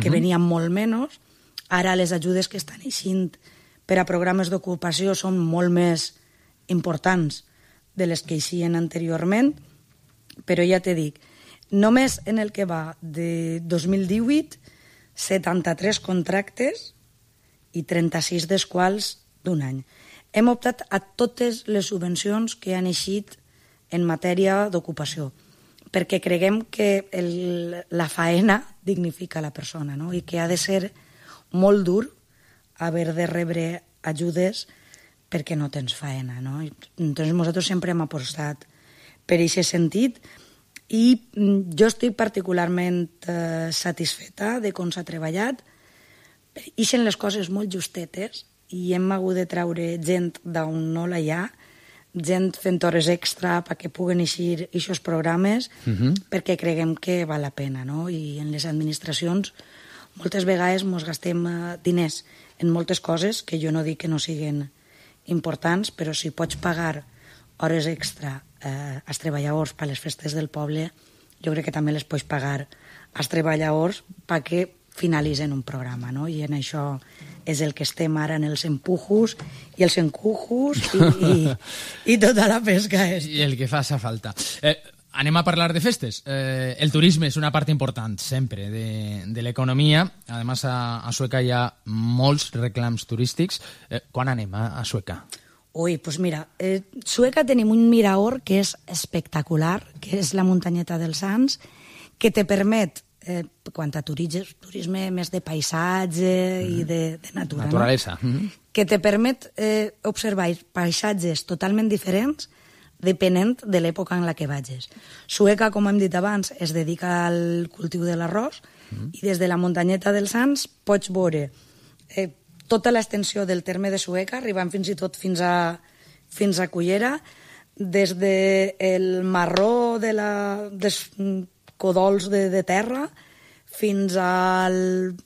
que uh -huh. venien molt menys. Ara les ajudes que estan eixint per a programes d'ocupació són molt més importants de les que eixien anteriorment, però ja t'he dic, només en el que va de 2018, 73 contractes i 36 dels quals d'un any. Hem optat a totes les subvencions que han eixit en matèria d'ocupació perquè creguem que el, la faena dignifica la persona no? i que ha de ser molt dur haver de rebre ajudes perquè no tens faena. No? Entonces nosaltres sempre hem apostat per aquest sentit i mm, jo estic particularment eh, satisfeta de com s'ha treballat. Ixen les coses molt justetes i hem hagut de traure gent d'un no allà gent fent hores extra perquè puguen eixir aquests programes uh mhm. -huh. perquè creguem que val la pena, no? I en les administracions moltes vegades ens gastem eh, diners en moltes coses que jo no dic que no siguin importants, però si pots pagar hores extra eh, als treballadors per les festes del poble, jo crec que també les pots pagar als treballadors perquè finalitzen un programa, no? I en això és el que estem ara en els empujos i els encujos i, i, i tota la pesca. És. I el que sa falta. Eh, anem a parlar de festes. Eh, el turisme és una part important, sempre, de, de l'economia. A més, a, a Sueca hi ha molts reclams turístics. Eh, quan anem a, a Sueca? Ui, doncs pues mira, eh, Sueca tenim un miraor que és espectacular, que és la muntanyeta dels Sants, que te permet eh, quant a turisme, turisme més de paisatge mm -hmm. i mm-hmm. de, de natura. Naturalesa. No? Mm -hmm. Que te permet eh, observar paisatges totalment diferents depenent de l'època en la que vages. Sueca, com hem dit abans, es dedica al cultiu de l'arròs mm -hmm. i des de la muntanyeta dels Sants pots veure eh, tota l'extensió del terme de Sueca, arribant fins i tot fins a, fins a Cullera, des de el marró de la, des, codols de, de terra fins al,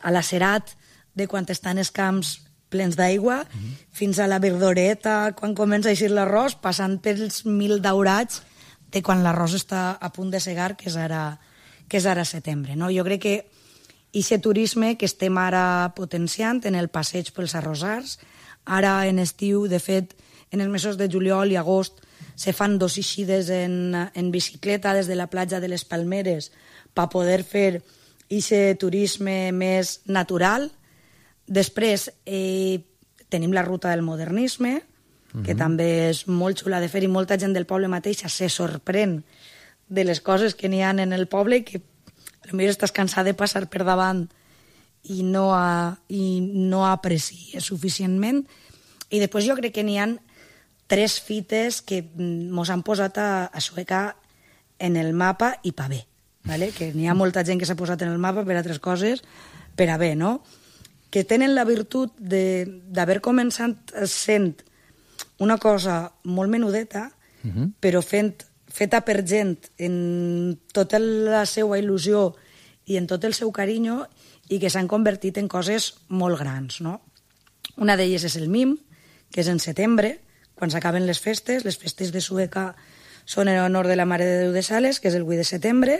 a l'acerat de quan estan els camps plens d'aigua, mm -hmm. fins a la verdoreta, quan comença a eixir l'arròs, passant pels mil daurats de quan l'arròs està a punt de segar, que és ara, que és ara setembre. No? Jo crec que aquest turisme que estem ara potenciant en el passeig pels arrosars, ara en estiu, de fet, en els mesos de juliol i agost, Se fan dos eixides en, en bicicleta des de la platja de les Palmeres per poder fer aquest turisme més natural. Després eh, tenim la ruta del modernisme, que mm -hmm. també és molt xula de fer i molta gent del poble mateix se sorprèn de les coses que n'hi han en el poble que potser estàs cansat de passar per davant i no, a, i no aprecies suficientment. I després jo crec que n'hi han tres fites que mm, mos han posat a, a Sueca en el mapa i per bé, ¿vale? que n'hi ha molta gent que s'ha posat en el mapa per altres coses, per a bé, no? que tenen la virtut d'haver començat sent una cosa molt menudeta, uh mhm. -huh. però fent, feta per gent en tota la seva il·lusió i en tot el seu carinyo i que s'han convertit en coses molt grans. No? Una d'elles és el MIM, que és en setembre, quan s'acaben les festes, les festes de Sueca són en honor de la Mare de Déu de Sales, que és el 8 de setembre,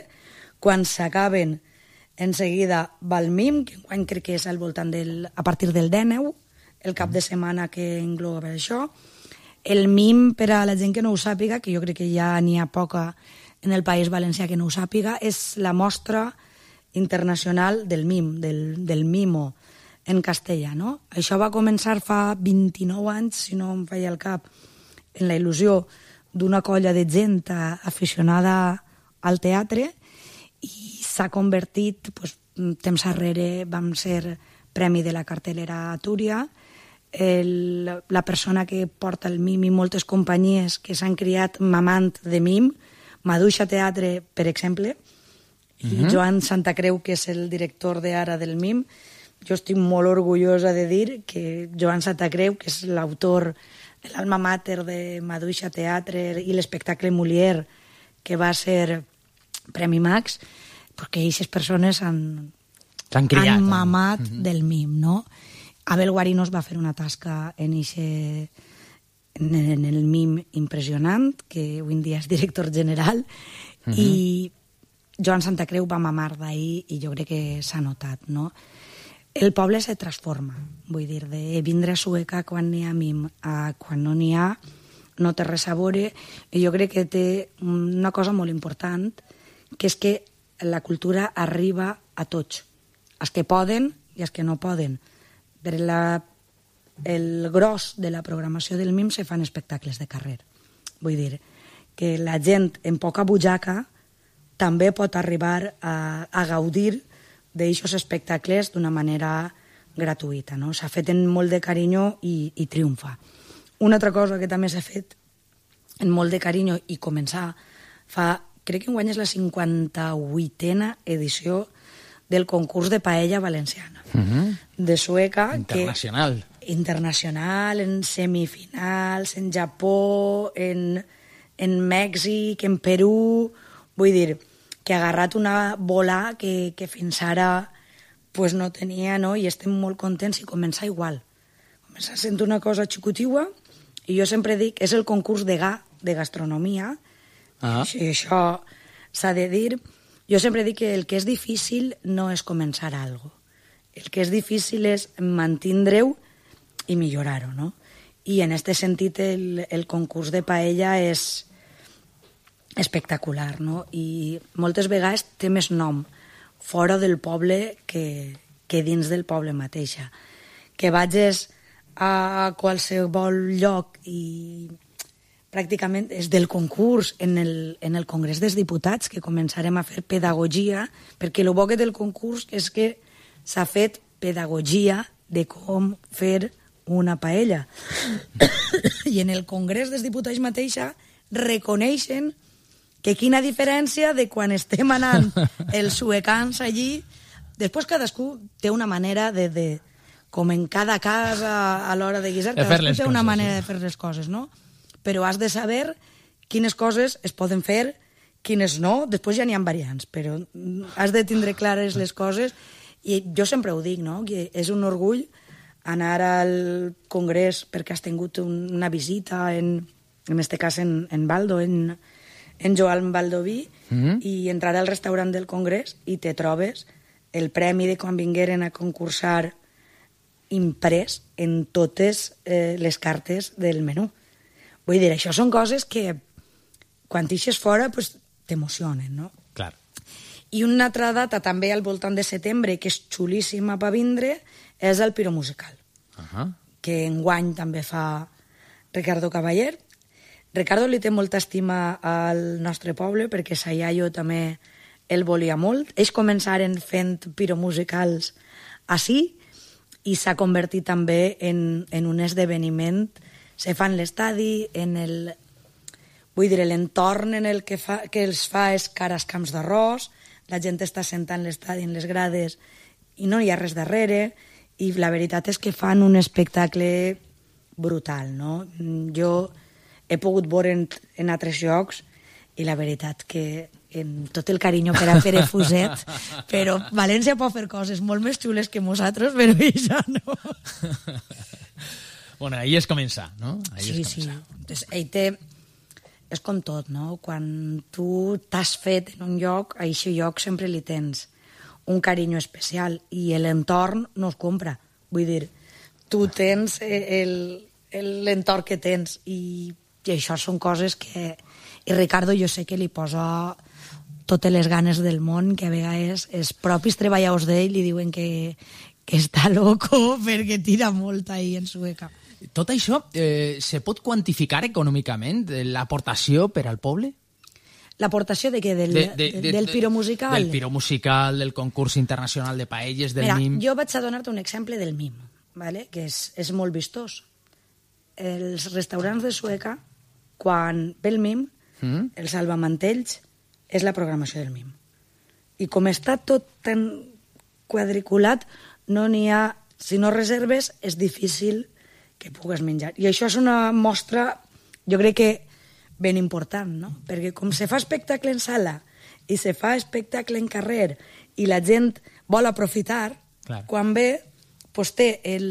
quan s'acaben en seguida Valmim, que enguany crec que és al voltant del, a partir del 19, el cap de setmana que engloba això. El MIM, per a la gent que no ho sàpiga, que jo crec que ja n'hi ha poca en el País Valencià que no ho sàpiga, és la mostra internacional del MIM, del, del MIMO, en castellà. No? Això va començar fa 29 anys, si no em feia el cap, en la il·lusió d'una colla de gent aficionada al teatre i s'ha convertit, doncs, temps arrere vam ser premi de la cartelera a Túria, el, la persona que porta el mim i moltes companyies que s'han criat mamant de mim, Maduixa Teatre, per exemple, uh -huh. i mhm. Joan Santa Creu, que és el director de ara del mim, jo estic molt orgullosa de dir que Joan Satacreu, que és l'autor, de l'alma mater de Maduixa Teatre i l'espectacle Molière, que va ser Premi Max, perquè aquestes persones han, han, criat, han eh? mamat eh? del mim, no? Abel Guarinos va fer una tasca en ixe, en, el mim impressionant, que avui en dia és director general, uh mhm. -huh. i Joan Santa Creu va mamar d'ahir i jo crec que s'ha notat, no? El poble se transforma, vull dir, de vindre a Sueca quan n'hi ha mim a quan no n'hi ha, no té res a veure, i jo crec que té una cosa molt important, que és que la cultura arriba a tots, els que poden i els que no poden. Per la, el gros de la programació del MIM se fan espectacles de carrer. Vull dir, que la gent en poca butxaca també pot arribar a, a gaudir d'aquests espectacles d'una manera gratuïta. No? S'ha fet en molt de carinyo i, i triomfa. Una altra cosa que també s'ha fet en molt de carinyo i començar fa, crec que enguany és la 58a edició del concurs de paella valenciana. Uh mhm. -huh. De Sueca. Internacional. Que, internacional, en semifinals, en Japó, en, en Mèxic, en Perú... Vull dir, que ha agarrat una bola que, que fins ara pues, no tenia, no? i estem molt contents i comença igual. Comença sent una cosa xicotiua, i jo sempre dic, és el concurs de GA, de gastronomia, ah. i això s'ha de dir. Jo sempre dic que el que és difícil no és començar algo. El que és difícil és mantindre-ho i millorar-ho, no? I en aquest sentit el, el concurs de paella és espectacular, no? I moltes vegades té més nom fora del poble que, que dins del poble mateixa. Que vagis a qualsevol lloc i pràcticament és del concurs en el, en el Congrés dels Diputats que començarem a fer pedagogia, perquè el bo que del concurs és que s'ha fet pedagogia de com fer una paella. I en el Congrés dels Diputats mateixa reconeixen que quina diferència de quan estem anant els suecans allí... Després cadascú té una manera de, de com en cada casa a, l'hora de guisar, cadascú té coses, una manera sí. de fer les coses, no? Però has de saber quines coses es poden fer, quines no, després ja n'hi ha variants, però has de tindre clares les coses i jo sempre ho dic, no? Que és un orgull anar al Congrés perquè has tingut una visita en, en este cas en, en Baldo, en, en Joan Baldoví, mm -hmm. i entrar al restaurant del Congrés i te trobes el premi de quan vingueren a concursar imprès en totes eh, les cartes del menú. Vull dir, això són coses que quan t'ixes fora pues, t'emocionen, no? Clar. I una altra data també al voltant de setembre, que és xulíssima per vindre, és el piromusical, uh -huh. que enguany també fa Ricardo Cavaller, Ricardo li té molta estima al nostre poble perquè sa jo també el volia molt. Ells començaren fent piromusicals així i s'ha convertit també en, en un esdeveniment. Se fa en l'estadi, en el... Vull dir, l'entorn en el que, fa, que els fa és cares camps d'arròs, la gent està sentant l'estadi en les grades i no hi ha res darrere i la veritat és que fan un espectacle brutal, no? Jo he pogut veure en, en altres llocs i la veritat que en tot el carinyo per a Pere Fuset, però València pot fer coses molt més xules que nosaltres, però ja no. Bueno, ahí es comença, no? Ahí sí, es comença. sí. Entonces, ahí te... És com tot, no? Quan tu t'has fet en un lloc, a aquest lloc sempre li tens un carinyo especial i l'entorn no es compra. Vull dir, tu tens l'entorn que tens i i això són coses que... I Ricardo jo sé que li posa totes les ganes del món, que a vegades els propis treballadors d'ell li diuen que, que està loco perquè tira molt ahí en sueca. Tot això eh, se pot quantificar econòmicament, eh, l'aportació per al poble? L'aportació de què? Del, de, de, de, del piromusical? Del piromusical, del concurs internacional de paelles, del Mira, mim... jo vaig a donar-te un exemple del mim, vale? que és, és molt vistós. Els restaurants de Sueca quan ve el MIM, mm. Mm-hmm. el salvamantells és la programació del MIM. I com està tot tan quadriculat, no n'hi ha... Si no reserves, és difícil que pugues menjar. I això és una mostra, jo crec que ben important, no? Perquè com se fa espectacle en sala i se fa espectacle en carrer i la gent vol aprofitar, Clar. quan ve, doncs té el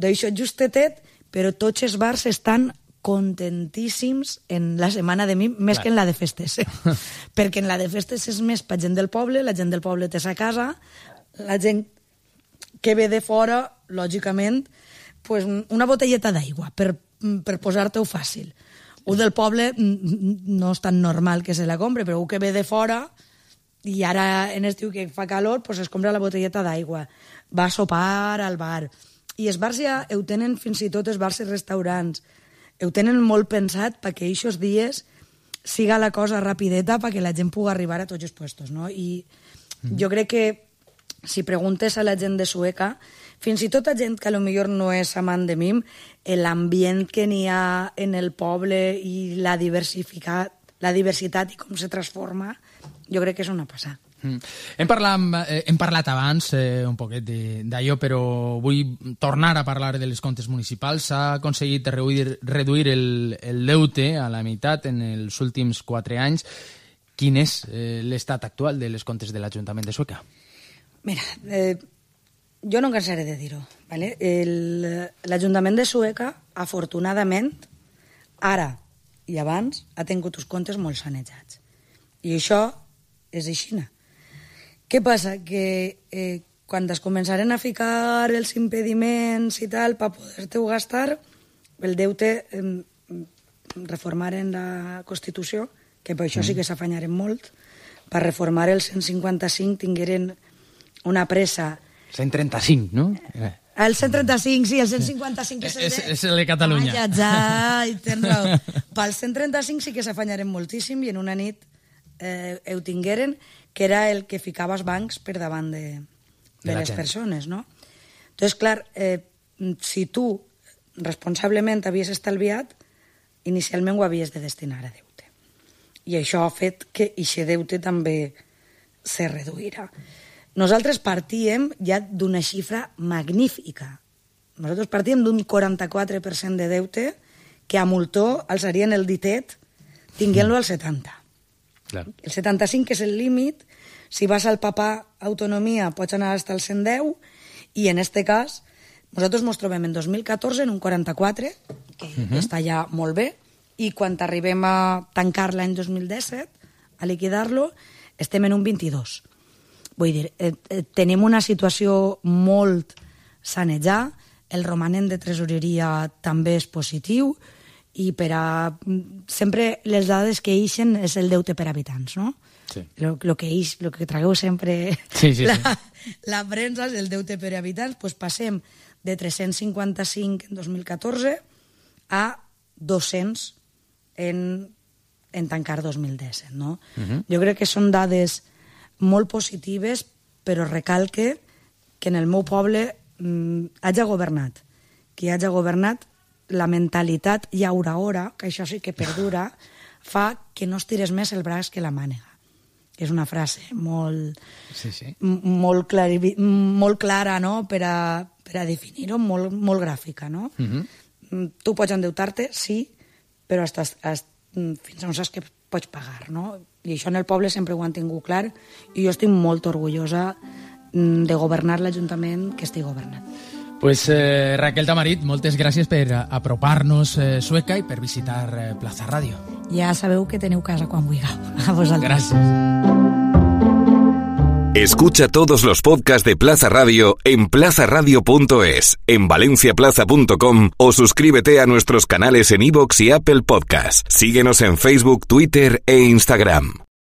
d'això justetet, però tots els bars estan contentíssims en la setmana de mi, més Clar. que en la de festes. Eh? Perquè en la de festes és més per gent del poble, la gent del poble té sa casa, la gent que ve de fora, lògicament, pues, una botelleta d'aigua per, per posar-te-ho fàcil. Un del poble no és tan normal que se la compre, però un que ve de fora i ara en estiu que fa calor pues es compra la botelleta d'aigua. Va a sopar al bar. I els bars ja ho tenen fins i tot els bars i restaurants ho tenen molt pensat perquè aquests dies siga la cosa rapideta perquè la gent pugui arribar a tots els puestos, no? I mm jo crec que si preguntes a la gent de Sueca, fins i tot a gent que a lo millor no és amant de mim, l'ambient que n'hi ha en el poble i la diversificat, la diversitat i com se transforma, jo crec que és una passada. Mm. Hem parlat, eh, hem parlat abans eh, un poquet d'allò, però vull tornar a parlar de les comptes municipals. S'ha aconseguit reduir, reduir el, el deute a la meitat en els últims quatre anys. Quin és eh, l'estat actual de les comptes de l'Ajuntament de Sueca? Mira, eh, jo no em cansaré de dir-ho. ¿vale? L'Ajuntament de Sueca, afortunadament, ara i abans, ha tingut uns comptes molt sanejats. I això és aixina. Què passa? Que eh, quan es començaren a ficar els impediments i tal per poder-te-ho gastar, el deute eh, reformaren la Constitució, que per això sí que mm. s'afanyaren molt, per reformar el 155 tingueren una presa... 135, no? Eh. El 135, sí, el 155 que eh, és el de, és, és el de Catalunya. Ah, ja, ja, tens raó. Pel 135 sí que s'afanyaren moltíssim i en una nit eh, ho tingueren, que era el que ficava els bancs per davant de, de, de les gent. persones, no? Entonces, clar, eh, si tu responsablement havies estalviat, inicialment ho havies de destinar a deute. I això ha fet que aquest deute també se reduirà. Nosaltres partíem ja d'una xifra magnífica. Nosaltres partíem d'un 44% de deute que a Multó harien el ditet tinguent-lo al 70%. Clar. El 75, que és el límit, si vas al papà autonomia pots anar fins al 110, i en aquest cas nosaltres ens trobem en 2014 en un 44, que uh mhm. -huh. està ja molt bé, i quan arribem a tancar l'any 2017, a liquidar-lo, estem en un 22. Vull dir, eh, eh, tenim una situació molt sanejada, el romanent de tresoreria també és positiu, i per a... sempre les dades que eixen és el deute per habitants, no? Sí. Lo, lo que eix, lo que tragueu sempre sí, sí, la, sí. la premsa és el deute per habitants, pues passem de 355 en 2014 a 200 en, en tancar 2010, no? Uh mhm. -huh. Jo crec que són dades molt positives, però recalque que en el meu poble mh, mm, haja governat. Qui haja governat la mentalitat llauradora, que això sí que perdura, fa que no estires més el braç que la mànega. És una frase molt, sí, sí. molt, clarivi, molt clara no? per a, per a definir-ho, molt, molt gràfica. No? Uh mhm. -huh. Mm, tu pots endeutar-te, sí, però estàs, estàs, mm, fins on saps que pots pagar. No? I això en el poble sempre ho han tingut clar i jo estic molt orgullosa mm, de governar l'Ajuntament que estic governant. Pues eh, Raquel Tamarit, moltes gracias por aproparnos eh, Sueca y per visitar eh, Plaza Radio. Ya sabeu que teniu casa quan vulgueu. A Escucha todos los podcasts de Plaza Radio en plazaradio.es, en valenciaplaza.com o suscríbete a nuestros canales en iVoox y Apple Podcasts. Síguenos en Facebook, Twitter e Instagram.